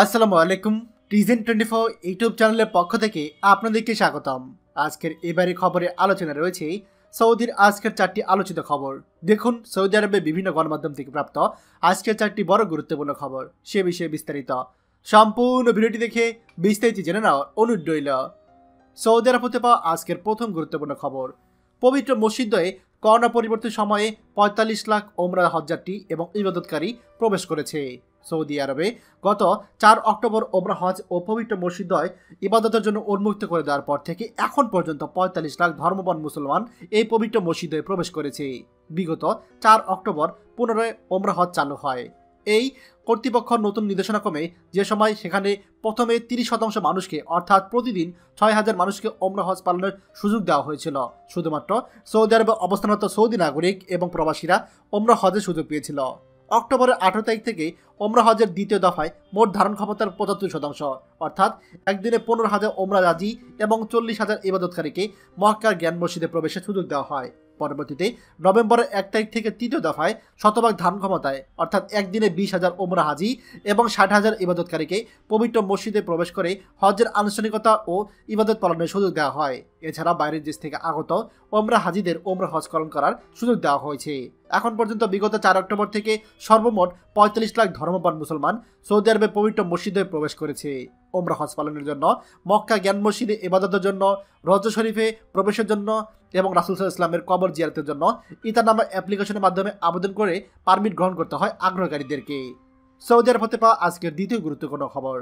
আসসালামু আলাইকুম টিজেন twenty four YouTube চ্যানেলের পক্ষ থেকে আপনাদেরকে স্বাগতম আজকের এবারে খবরে আলোচনা রয়েছে সৌদির আজকের চারটি আলোচিত খবর দেখুন সৌদি আরবে বিভিন্ন গণমাধ্যম থেকে প্রাপ্ত আজকের চারটি বড় গুরুত্বপূর্ণ খবর সে বিষয়ে বিস্তারিত সম্পূর্ণ ভিডিওটি দেখে বিস্তারিত জেনে নেওয়ার অনুরোধ রইল সৌদি আরব হতে পাওয়া আজকের প্রথম গুরুত্বপূর্ণ খবর পবিত্র মসজিদে করোনা পরিবর্তন সময়ে পঁয়তাল্লিশ লাখ ওমরা হজযাত্রী এবং ইবাদতকারী প্রবেশ করেছে সৌদি আরবে গত চার অক্টোবর ওমরা হজ ও পবিত্র মসজিদয় ইবাদতের জন্য উন্মুক্ত করে দেওয়ার পর থেকে এখন পর্যন্ত পঁয়তাল্লিশ লাখ ধর্মবান মুসলমান এই পবিত্র মসজিদে প্রবেশ করেছে বিগত চার অক্টোবর পুনরায় ওমরা হজ চালু হয় এই কর্তৃপক্ষ নতুন নির্দেশনা কমে যে সময় সেখানে প্রথমে তিরিশ শতাংশ মানুষকে অর্থাৎ প্রতিদিন ছয় হাজার মানুষকে ওমরা হজ পালনের সুযোগ দেওয়া হয়েছিল শুধুমাত্র সৌদি আরবে অবস্থানরত সৌদি নাগরিক এবং প্রবাসীরা ওমরা হজের সুযোগ পেয়েছিল অক্টোবরের আঠারো তারিখ থেকে ওমরা হজের দ্বিতীয় দফায় মোট ধারণ ক্ষমতার পঁচাত্তর শতাংশ অর্থাৎ একদিনে পনেরো হাজার ওমরা রাজি এবং চল্লিশ হাজার ইবাদতকারীকে মহাকার জ্ঞান মসজিদে প্রবেশের সুযোগ দেওয়া হয় পরবর্তীতে নভেম্বরের এক তারিখ থেকে তৃতীয় দফায় শতভাগ ধান ক্ষমতায় অর্থাৎ একদিনে বিশ হাজার ওমরা হাজি এবং ষাট হাজার ইবাদতকারীকে পবিত্র মসজিদে প্রবেশ করে হজের আনুষ্ঠানিকতা ও ইবাদত পালনের সুযোগ দেওয়া হয় এছাড়া বাইরের দেশ থেকে আগত ওমরা হাজিদের ওমরা হজকরণ করার সুযোগ দেওয়া হয়েছে এখন পর্যন্ত বিগত চার অক্টোবর থেকে সর্বমোট পঁয়তাল্লিশ লাখ ধর্মপ্রাণ মুসলমান সৌদি আরবে পবিত্র মসজিদে প্রবেশ করেছে ওমরা হজ পালনের জন্য মক্কা জ্ঞান মসজিদে এবাদতের জন্য রজ শরীফে প্রবেশের জন্য এবং রাসুল ইসলামের কবর জিয়ারতের জন্য ইতার নামা অ্যাপ্লিকেশনের মাধ্যমে আবেদন করে পারমিট গ্রহণ করতে হয় আগ্রহকারীদেরকে সৌদি আরব হতে পাওয়া আজকের দ্বিতীয় গুরুত্বপূর্ণ খবর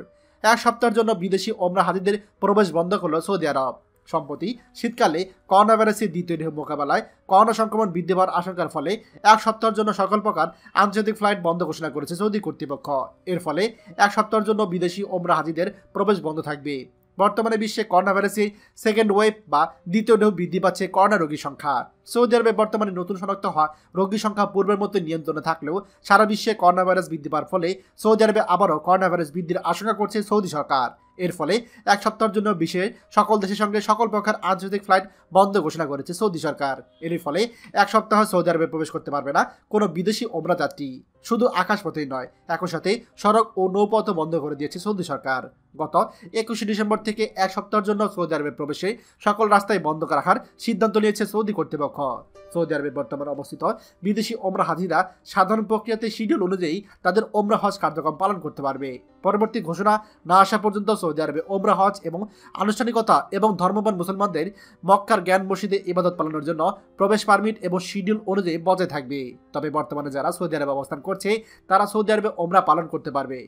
এক সপ্তাহের জন্য বিদেশি ওমরা হাজিদের প্রবেশ বন্ধ করল সৌদি আরব সম্প্রতি শীতকালে করোনা ভাইরাসের দ্বিতীয় ঢেউ মোকাবেলায় করোনা সংক্রমণ বৃদ্ধি পাওয়ার আশঙ্কার ফলে এক সপ্তাহের জন্য সকল প্রকার আন্তর্জাতিক ফ্লাইট বন্ধ ঘোষণা করেছে সৌদি কর্তৃপক্ষ এর ফলে এক সপ্তাহের জন্য বিদেশি ওমরা হাজিদের প্রবেশ বন্ধ থাকবে বর্তমানে বিশ্বে করোনা ভাইরাসের সেকেন্ড ওয়েভ বা দ্বিতীয় ঢেউ বৃদ্ধি পাচ্ছে করোনা রোগীর সংখ্যা সৌদি আরবে বর্তমানে নতুন শনাক্ত হওয়া রোগীর সংখ্যা পূর্বের মতো নিয়ন্ত্রণে থাকলেও সারা বিশ্বে করোনা ভাইরাস বৃদ্ধি পাওয়ার ফলে সৌদি আরবে আবারও করোনা ভাইরাস বৃদ্ধির আশঙ্কা করছে সৌদি সরকার এর ফলে এক সপ্তাহের জন্য বিশ্বের সকল দেশের সঙ্গে সকল প্রকার আন্তর্জাতিক ফ্লাইট বন্ধ ঘোষণা করেছে সৌদি সরকার এর ফলে এক সপ্তাহ সৌদি আরবে প্রবেশ করতে পারবে না কোনো বিদেশি অমরা যাত্রী শুধু আকাশপথেই নয় একই সাথে সড়ক ও নৌপথও বন্ধ করে দিয়েছে সৌদি সরকার গত একুশে ডিসেম্বর থেকে এক সপ্তাহের জন্য সৌদি আরবে প্রবেশে সকল রাস্তায় বন্ধ রাখার সিদ্ধান্ত নিয়েছে সৌদি কর্তৃপক্ষ সৌদি আরবে বর্তমানে অবস্থিত বিদেশি ওমরা হাজিরা সাধারণ প্রক্রিয়াতে শিডিউল অনুযায়ী তাদের ওমরা হজ কার্যক্রম পালন করতে পারবে পরবর্তী ঘোষণা না আসা পর্যন্ত সৌদি আরবে ওমরা হজ এবং আনুষ্ঠানিকতা এবং ধর্মবান মুসলমানদের মক্কার জ্ঞান মসজিদে ইবাদত পালনের জন্য প্রবেশ পারমিট এবং শিডিউল অনুযায়ী বজায় থাকবে তবে বর্তমানে যারা সৌদি আরবে অবস্থান করছে তারা সৌদি আরবে ওমরা পালন করতে পারবে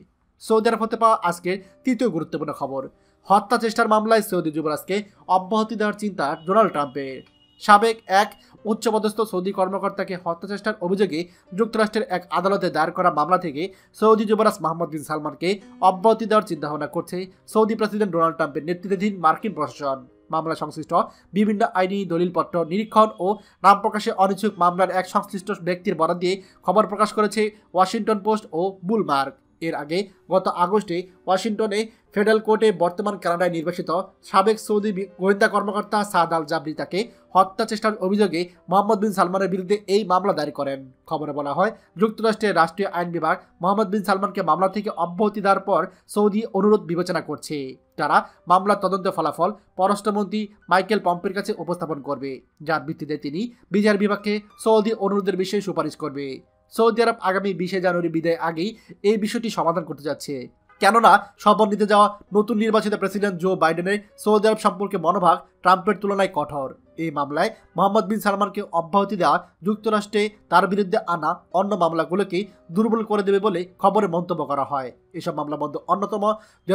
সৌদি আরব হতে পাওয়া আজকের তৃতীয় গুরুত্বপূর্ণ খবর হত্যা চেষ্টার মামলায় সৌদি যুবরাজকে অব্যাহতি দেওয়ার চিন্তা ডোনাল্ড ট্রাম্পের সাবেক এক উচ্চপদস্থ সৌদি কর্মকর্তাকে হত্যা চেষ্টার অভিযোগে যুক্তরাষ্ট্রের এক আদালতে দায়ের করা মামলা থেকে সৌদি যুবরাজ মোহাম্মদ বিন সালমানকে অব্যাহতি দেওয়ার চিন্তাভাবনা করছে সৌদি প্রেসিডেন্ট ডোনাল্ড ট্রাম্পের নেতৃত্বাধীন মার্কিন প্রশাসন মামলা সংশ্লিষ্ট বিভিন্ন আইনি দলিলপত্র নিরীক্ষণ ও নাম প্রকাশে অনিচ্ছুক মামলার এক সংশ্লিষ্ট ব্যক্তির বরাদ দিয়ে খবর প্রকাশ করেছে ওয়াশিংটন পোস্ট ও বুলমার্ক এর আগে গত আগস্টে ওয়াশিংটনে ফেডারেল কোর্টে বর্তমান কানাডায় নির্বাসিত সাবেক সৌদি গোয়েন্দা কর্মকর্তা সাদ আল জাবরি তাকে হত্যা চেষ্টার অভিযোগে মোহাম্মদ বিন সালমানের বিরুদ্ধে এই মামলা দায়ের করেন খবরে বলা হয় যুক্তরাষ্ট্রের রাষ্ট্রীয় আইন বিভাগ মোহাম্মদ বিন সালমানকে মামলা থেকে অব্যাহতি দেওয়ার পর সৌদি অনুরোধ বিবেচনা করছে তারা মামলার তদন্ত ফলাফল পররাষ্ট্রমন্ত্রী মাইকেল পম্পের কাছে উপস্থাপন করবে যার ভিত্তিতে তিনি বিচার বিভাগকে সৌদি অনুরোধের বিষয়ে সুপারিশ করবে সৌদি আরব আগামী বিশে জানুয়ারি বিদায় আগেই এই বিষয়টি সমাধান করতে যাচ্ছে কেননা নিতে যাওয়া নতুন নির্বাচিত প্রেসিডেন্ট জো বাইডেনের সৌদি আরব সম্পর্কে মনোভাব ট্রাম্পের তুলনায় কঠোর এই মামলায় মোহাম্মদ বিন সালমানকে অব্যাহতি দেওয়া যুক্তরাষ্ট্রে তার বিরুদ্ধে আনা অন্য মামলাগুলোকে দুর্বল করে দেবে বলে খবরে মন্তব্য করা হয় এসব মামলার মধ্যে অন্যতম দু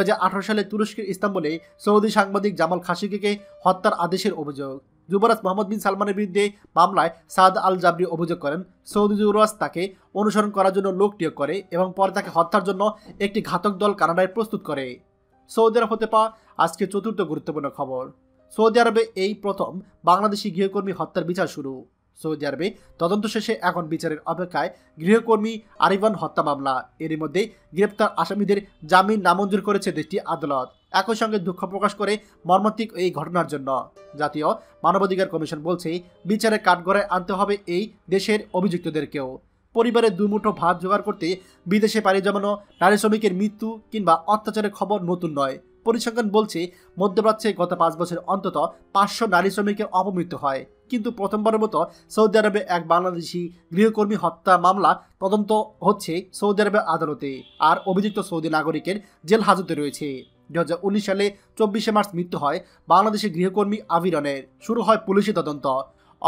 সালে তুরস্কের ইস্তাম্বুলে সৌদি সাংবাদিক জামাল খাশিকিকে হত্যার আদেশের অভিযোগ যুবরাজ মোহাম্মদ বিন সালমানের বিরুদ্ধে মামলায় সাদ আল জাবরি অভিযোগ করেন সৌদি যুবরাজ তাকে অনুসরণ করার জন্য লোক নিয়োগ করে এবং পরে তাকে হত্যার জন্য একটি ঘাতক দল কানাডায় প্রস্তুত করে সৌদি আরব হতে পাওয়া আজকে চতুর্থ গুরুত্বপূর্ণ খবর সৌদি আরবে এই প্রথম বাংলাদেশি গৃহকর্মী হত্যার বিচার শুরু সৌদি আরবে তদন্ত শেষে এখন বিচারের অপেক্ষায় গৃহকর্মী আরিফান হত্যা মামলা এরই মধ্যে গ্রেপ্তার আসামিদের জামিন নামঞ্জুর করেছে দেশটি আদালত একই সঙ্গে দুঃখ প্রকাশ করে মর্মান্তিক এই ঘটনার জন্য জাতীয় মানবাধিকার কমিশন বলছে বিচারে কাঠগড়ায় আনতে হবে এই দেশের অভিযুক্তদেরকেও পরিবারের দুমুঠো ভাত জোগাড় করতে বিদেশে পাড়ি জমানো নারী শ্রমিকের মৃত্যু কিংবা অত্যাচারের খবর নতুন নয় পরিসংখ্যান বলছে মধ্যপ্রাচ্যে গত পাঁচ বছর অন্তত পাঁচশো নারী শ্রমিকের অপমৃত্যু হয় কিন্তু প্রথমবারের মতো সৌদি আরবে এক বাংলাদেশি গৃহকর্মী হত্যা মামলা তদন্ত হচ্ছে সৌদি আরবের আদালতে আর অভিযুক্ত সৌদি নাগরিকের জেল হাজতে রয়েছে দু সালে চব্বিশে মার্চ মৃত্যু হয় বাংলাদেশের গৃহকর্মী আবিরনের শুরু হয় পুলিশি তদন্ত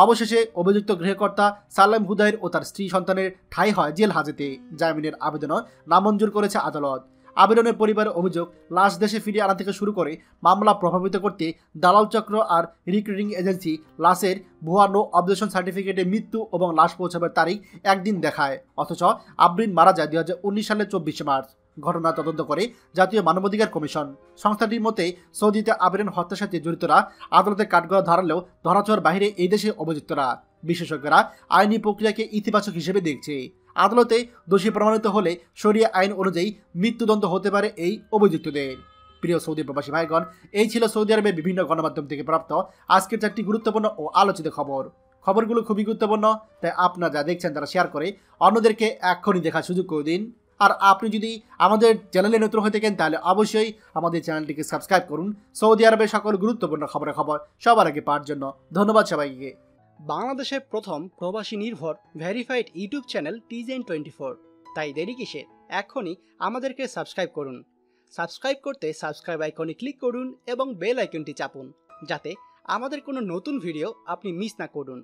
অবশেষে অভিযুক্ত গৃহকর্তা সালেম হুদায়ের ও তার স্ত্রী সন্তানের ঠাই হয় জেল হাজতে জামিনের আবেদনও নামঞ্জুর করেছে আদালত আবেদনের পরিবারের অভিযোগ লাশ দেশে ফিরিয়ে আনা থেকে শুরু করে মামলা প্রভাবিত করতে দালাল চক্র আর রিক্রুটিং এজেন্সি লাশের ভুয়া নো অবজেশন সার্টিফিকেটে মৃত্যু এবং লাশ পৌঁছাবার তারিখ একদিন দেখায় অথচ আবরিন মারা যায় দুই সালের চব্বিশে মার্চ ঘটনা তদন্ত করে জাতীয় মানবাধিকার কমিশন সংস্থাটির মতে সৌদিতে আবেদন হত্যার সাথে জড়িতরা আদালতে কাঠগড়া ধরালেও ধরাচর বাহিরে এই দেশে অভিযুক্তরা বিশেষজ্ঞরা আইনি প্রক্রিয়াকে ইতিবাচক হিসেবে দেখছে আদালতে দোষী প্রমাণিত হলে সরিয়া আইন অনুযায়ী মৃত্যুদণ্ড হতে পারে এই অভিযুক্তদের প্রিয় সৌদি প্রবাসী ভাইগণ এই ছিল সৌদি আরবের বিভিন্ন গণমাধ্যম থেকে প্রাপ্ত আজকের চারটি গুরুত্বপূর্ণ ও আলোচিত খবর খবরগুলো খুবই গুরুত্বপূর্ণ তাই আপনারা যা দেখছেন তারা শেয়ার করে অন্যদেরকে এক্ষুনি দেখার সুযোগ করে দিন আর আপনি যদি আমাদের চ্যানেলে নতুন হয়ে থাকেন তাহলে অবশ্যই আমাদের চ্যানেলটিকে সাবস্ক্রাইব করুন সৌদি আরবের সকল গুরুত্বপূর্ণ খবরের খবর সবার আগে পাওয়ার জন্য ধন্যবাদ সবাইকে বাংলাদেশের প্রথম প্রবাসী নির্ভর ভেরিফাইড ইউটিউব চ্যানেল টিজেন টোয়েন্টি ফোর তাই দেরি কিসে এখনই আমাদেরকে সাবস্ক্রাইব করুন সাবস্ক্রাইব করতে সাবস্ক্রাইব আইকনে ক্লিক করুন এবং বেল আইকনটি চাপুন যাতে আমাদের কোনো নতুন ভিডিও আপনি মিস না করুন